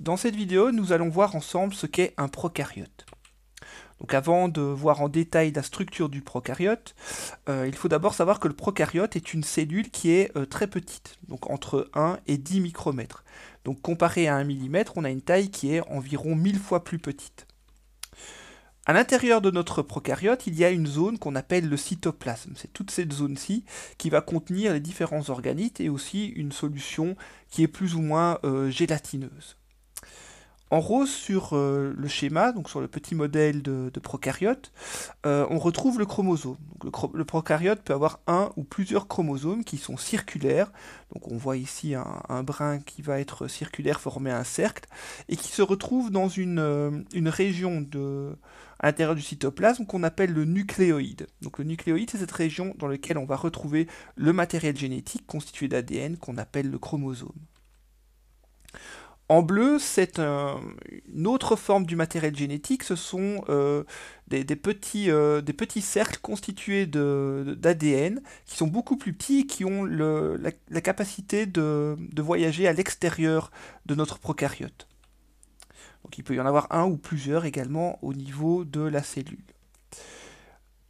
Dans cette vidéo, nous allons voir ensemble ce qu'est un prokaryote. avant de voir en détail la structure du prokaryote, euh, il faut d'abord savoir que le prokaryote est une cellule qui est euh, très petite, donc entre 1 et 10 micromètres. Donc comparé à 1 mm, on a une taille qui est environ 1000 fois plus petite. À l'intérieur de notre prokaryote, il y a une zone qu'on appelle le cytoplasme. C'est toute cette zone-ci qui va contenir les différents organites et aussi une solution qui est plus ou moins euh, gélatineuse. En rose, sur euh, le schéma, donc sur le petit modèle de, prokaryote, euh, on retrouve le chromosome. le, procaryote prokaryote peut avoir un ou plusieurs chromosomes qui sont circulaires. Donc on voit ici un, brin qui va être circulaire, former un cercle, et qui se retrouve dans euh, une, région de, à l'intérieur du cytoplasme qu'on appelle le nucléoïde. Donc le nucléoïde, c'est cette région dans laquelle on va retrouver le matériel génétique constitué d'ADN qu'on appelle le chromosome. En bleu, c'est une autre forme du matériel génétique. Ce sont euh, des, petits, euh, des, petits, cercles constitués d'ADN qui sont beaucoup plus petits et qui ont la, capacité de, de voyager à l'extérieur de notre prokaryote. Donc il peut y en avoir un ou plusieurs également au niveau de la cellule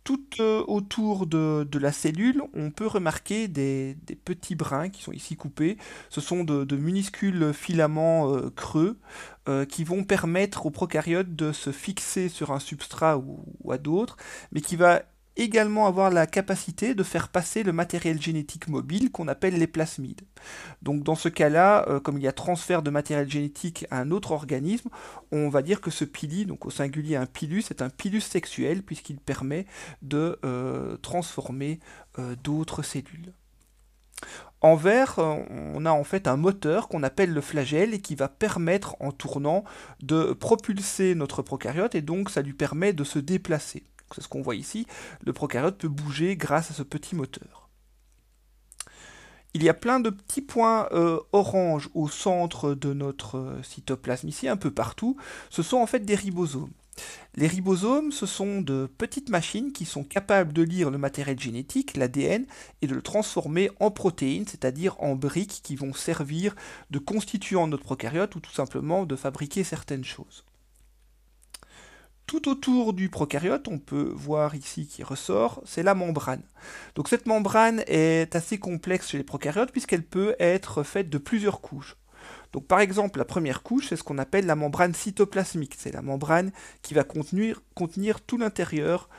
tout euh, autour de, la cellule, on peut remarquer des, petits brins qui sont ici coupés. Ce sont de, minuscules filaments euh, creux euh, qui vont permettre aux prokaryotes de se fixer sur un substrat ou, ou à d'autres, mais qui va également avoir la capacité de faire passer le matériel génétique mobile qu'on appelle les plasmides. Donc dans ce cas-là, euh, comme il y a transfert de matériel génétique à un autre organisme, on va dire que ce pili, donc au singulier un pilus, est un pilus sexuel puisqu'il permet de euh, transformer euh, d'autres cellules. En vert, on a en fait un moteur qu'on appelle le flagelle et qui va permettre en tournant de propulser notre procaryote et donc ça lui permet de se déplacer c'est ce qu'on voit ici, le prokaryote peut bouger grâce à ce petit moteur. Il y a plein de petits points oranges euh, orange au centre de notre euh, cytoplasme ici, un peu partout. Ce sont en fait des ribosomes. Les ribosomes, ce sont de petites machines qui sont capables de lire le matériel génétique, l'ADN, et de le transformer en protéines, c'est-à-dire en briques qui vont servir de constituant de notre prokaryote ou tout simplement de fabriquer certaines choses. Tout autour du prokaryote, on peut voir ici qui ressort, c'est la membrane. Donc cette membrane est assez complexe chez les prokaryotes puisqu'elle peut être faite de plusieurs couches. Donc par exemple, la première couche, c'est ce qu'on appelle la membrane cytoplasmique. C'est la membrane qui va contenir, tout l'intérieur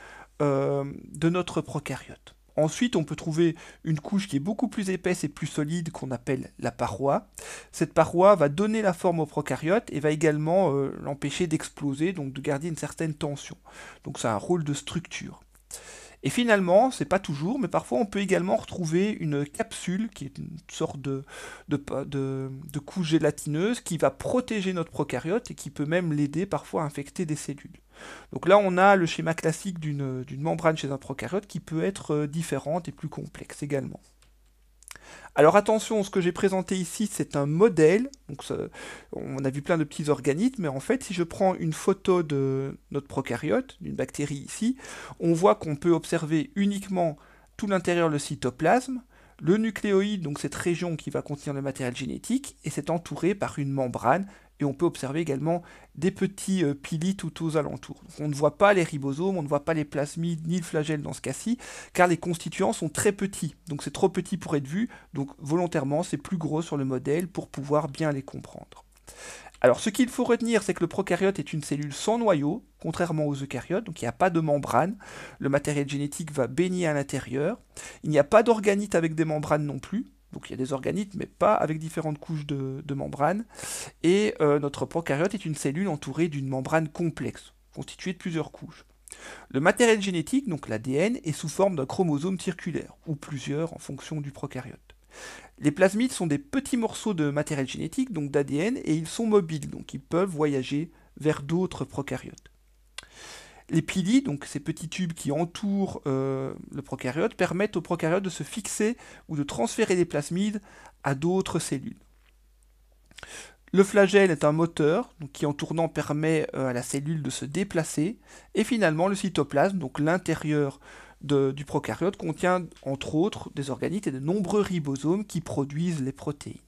euh, de notre prokaryote. Ensuite, on peut trouver une couche qui est beaucoup plus épaisse et plus solide qu'on appelle la paroi. Cette paroi va donner la forme au procaryote et va également euh, l'empêcher d'exploser, donc de garder une certaine tension. Donc ça a un rôle de structure. Et finalement, c'est pas toujours, mais parfois on peut également retrouver une capsule qui est une sorte de, de, couche gélatineuse qui va protéger notre prokaryote et qui peut même l'aider parfois à infecter des cellules. Donc là, on a le schéma classique d'une membrane chez un prokaryote qui peut être euh, différente et plus complexe également. Alors attention, ce que j'ai présenté ici, c'est un modèle. on a vu plein de petits organismes, mais en fait, si je prends une photo de notre prokaryote, d'une bactérie ici, on voit qu'on peut observer uniquement tout l'intérieur le cytoplasme, le nucléoïde, donc cette région qui va contenir le matériel génétique, et entouré par une membrane, et on peut observer également des petits euh, pili tout aux alentours. on ne voit pas les ribosomes, on ne voit pas les plasmides ni le flagelle dans ce cas-ci, car les constituants sont très petits, donc c'est trop petit pour être vu, donc volontairement c'est plus gros sur le modèle pour pouvoir bien les comprendre. Alors ce qu'il faut retenir, c'est que le prokaryote est une cellule sans noyau, contrairement aux eucaryotes, donc il n'y a pas de membrane, le matériel génétique va baigner à l'intérieur, il n'y a pas d'organites avec des membranes non plus, donc il y a des organites, mais pas avec différentes couches de, membrane, membranes, et euh, notre prokaryote est une cellule entourée d'une membrane complexe, constituée de plusieurs couches. Le matériel génétique, donc l'ADN, est sous forme d'un chromosome circulaire, ou plusieurs en fonction du prokaryote. Les plasmides sont des petits morceaux de matériel génétique, donc d'ADN, et ils sont mobiles, donc ils peuvent voyager vers d'autres prokaryotes. Les pili, donc ces petits tubes qui entourent euh, le prokaryote, permettent au prokaryote de se fixer ou de transférer des plasmides à d'autres cellules. Le flagelle est un moteur qui en tournant permet euh, à la cellule de se déplacer et finalement le cytoplasme, donc l'intérieur du prokaryote contient entre autres des organites et de nombreux ribosomes qui produisent les protéines.